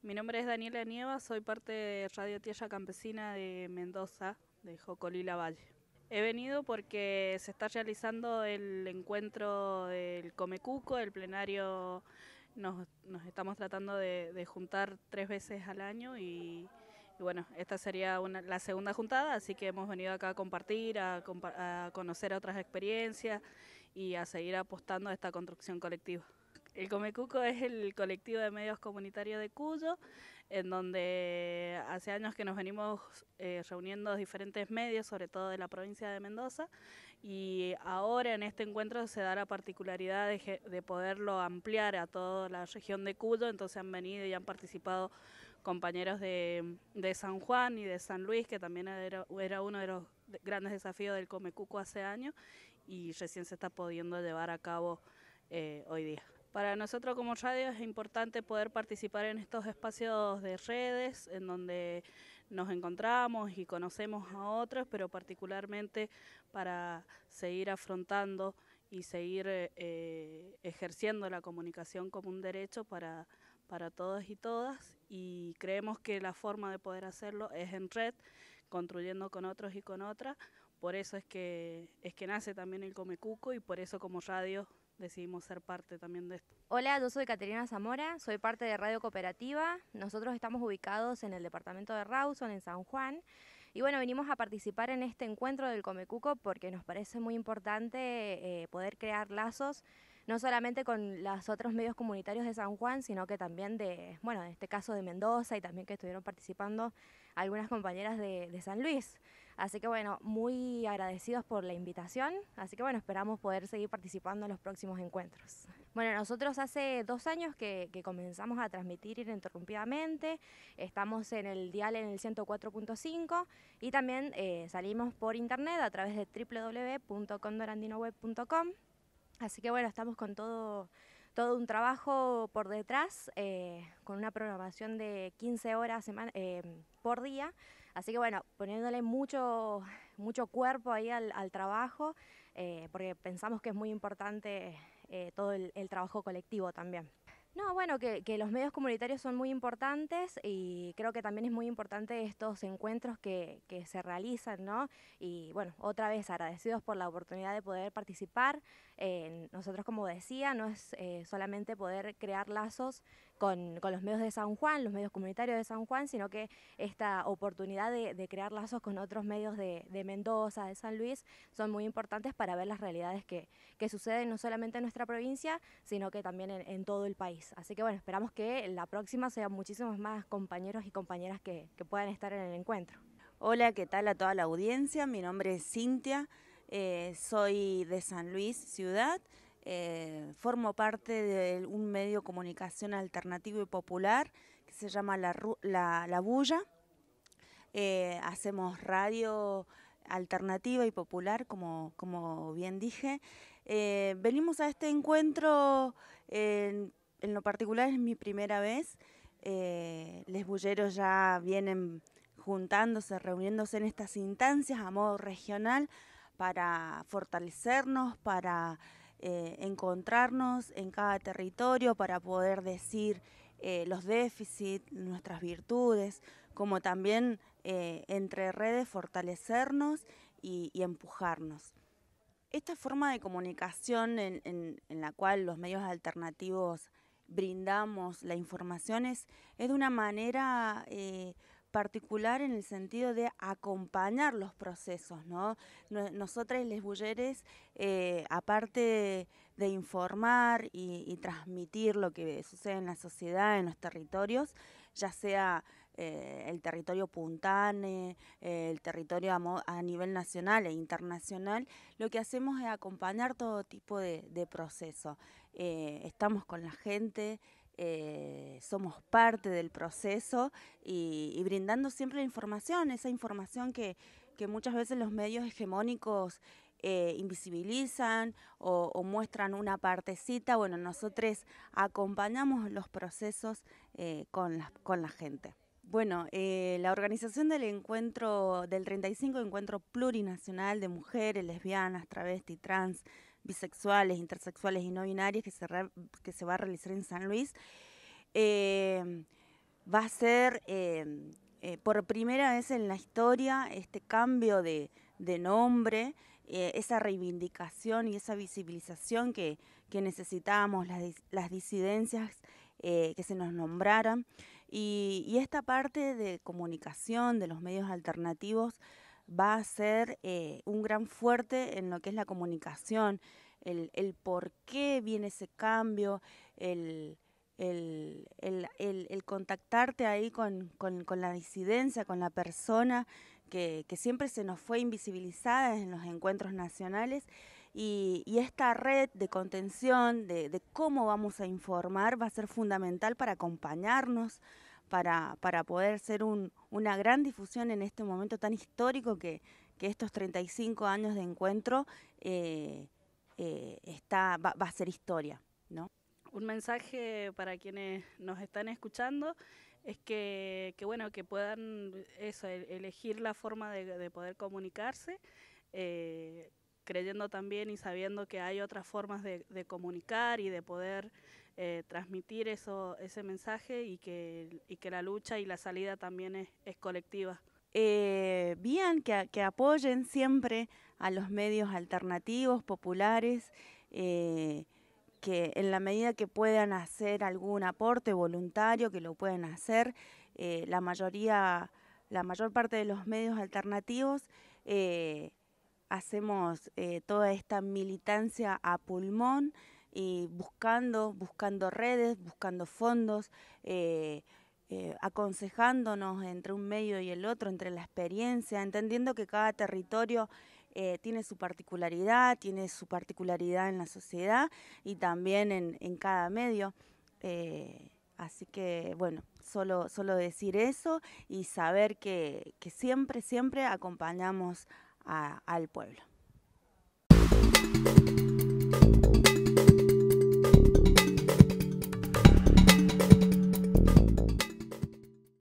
Mi nombre es Daniela Nieva, soy parte de Radio Tierra Campesina de Mendoza, de Jocolila Valle. He venido porque se está realizando el encuentro del Comecuco, el plenario nos, estamos tratando de, juntar tres veces al año y, bueno, esta sería la segunda juntada, así que hemos venido acá a compartir, a conocer otras experiencias y a seguir apostando a esta construcción colectiva. El Comecuco es el colectivo de medios comunitarios de Cuyo, en donde hace años que nos venimos eh, reuniendo diferentes medios, sobre todo de la provincia de Mendoza, y ahora en este encuentro se da la particularidad de, poderlo ampliar a toda la región de Cuyo, entonces han venido y han participado compañeros de, San Juan y de San Luis, que también era, uno de los grandes desafíos del Comecuco hace años, y recién se está pudiendo llevar a cabo eh, hoy día. Para nosotros como radio es importante poder participar en estos espacios de redes en donde nos encontramos y conocemos a otros, pero particularmente para seguir afrontando y seguir eh, eh, ejerciendo la comunicación como un derecho para, para todos y todas. Y creemos que la forma de poder hacerlo es en red, construyendo con otros y con otras. Por eso es que, es que nace también el Comecuco y por eso como radio decidimos ser parte también de esto. Hola, yo soy Caterina Zamora, soy parte de Radio Cooperativa. Nosotros estamos ubicados en el departamento de Rawson, en San Juan. Y bueno, vinimos a participar en este encuentro del Comecuco porque nos parece muy importante eh, poder crear lazos no solamente con los otros medios comunitarios de San Juan, sino que también de, bueno, en este caso de Mendoza y también que estuvieron participando algunas compañeras de, San Luis. Así que bueno, muy agradecidos por la invitación, así que bueno, esperamos poder seguir participando en los próximos encuentros. Bueno, nosotros hace dos años que, comenzamos a transmitir ininterrumpidamente, estamos en el dial en el 104.5 y también eh, salimos por internet a través de www.condorandinoweb.com. Así que bueno, estamos con todo, todo un trabajo por detrás, eh, con una programación de 15 horas semana, eh, por día. Así que bueno, poniéndole mucho, mucho cuerpo ahí al, trabajo, eh, porque pensamos que es muy importante todo el trabajo colectivo también. No, bueno, que, los medios comunitarios son muy importantes y creo que también es muy importante estos encuentros que, se realizan, ¿no? Y bueno, otra vez agradecidos por la oportunidad de poder participar. nosotros, como decía, no es eh, solamente poder crear lazos con, los medios de San Juan, los medios comunitarios de San Juan, sino que esta oportunidad de, crear lazos con otros medios de, Mendoza, de San Luis, son muy importantes para ver las realidades que, suceden no solamente en nuestra provincia, sino que también en todo el país. Así que bueno, esperamos que la próxima sean muchísimos más compañeros y compañeras que, puedan estar en el encuentro. Hola, ¿qué tal a toda la audiencia? Mi nombre es Cintia, eh, soy de San Luis, ciudad. Eh, formo parte de un medio de comunicación alternativo y popular que se llama La, Bulla. Eh, hacemos radio alternativa y popular, como, como bien dije. venimos a este encuentro En en lo particular es mi primera vez. Eh, les bulleros ya vienen juntándose, reuniéndose en estas instancias a modo regional para fortalecernos, para eh, encontrarnos en cada territorio, para poder decir eh, los déficits, nuestras virtudes, como también eh, entre redes fortalecernos y, empujarnos. Esta forma de comunicación en, en, la cual los medios alternativos brindamos la información es, de una manera eh, particular en el sentido de acompañar los procesos, ¿no? Nosotras, les bulleres, eh, aparte de, informar y, transmitir lo que sucede en la sociedad, en los territorios, ya sea eh, el territorio puntane, eh, el territorio a, nivel nacional e internacional, lo que hacemos es acompañar todo tipo de, proceso. Eh, estamos con la gente, somos parte del proceso y, brindando siempre la información, esa información que, muchas veces los medios hegemónicos invisibilizan o, muestran una partecita. Bueno, nosotros acompañamos los procesos con la gente. Bueno, eh, la organización del encuentro, del 35 Encuentro Plurinacional de Mujeres, Lesbianas, Travesti, Trans, Bisexuales, Intersexuales y No Binarias que se, va a realizar en San Luis, eh, va a ser em, eh, por primera vez en la historia este cambio de, nombre, esa reivindicación y esa visibilización que, necesitamos necesitábamos, las, las disidencias que se nos nombraran. Y, esta parte de comunicación de los medios alternativos va a ser eh, un gran fuerte en lo que es la comunicación, el, por qué viene ese cambio, el, contactarte ahí con, la disidencia, con la persona que siempre se nos fue invisibilizada en los encuentros nacionales y, esta red de contención, de, cómo vamos a informar, va a ser fundamental para acompañarnos, para, para poder ser una gran difusión en este momento tan histórico que, estos 35 años de encuentro eh, eh, va, a ser historia. ¿no? Un mensaje para quienes nos están escuchando es que, bueno, que puedan e-, elegir la forma de, poder comunicarse. Eh, creyendo también y sabiendo que hay otras formas de, comunicar y de poder eh, transmitir eso, ese mensaje y que, que la lucha y la salida también es, colectiva. Eh, bien, que, apoyen siempre a los medios alternativos, populares, eh, que en la medida que puedan hacer algún aporte voluntario, que lo pueden hacer, la mayoría, la mayor parte de los medios alternativos hacemos eh, toda esta militancia a pulmón y buscando, buscando redes, buscando fondos, eh, eh, aconsejándonos entre un medio y el otro, entre la experiencia, entendiendo que cada territorio tiene su particularidad, tiene su particularidad en la sociedad y también en, cada medio. así que, bueno, solo, solo decir eso y saber que, que siempre, siempre acompañamos al pueblo.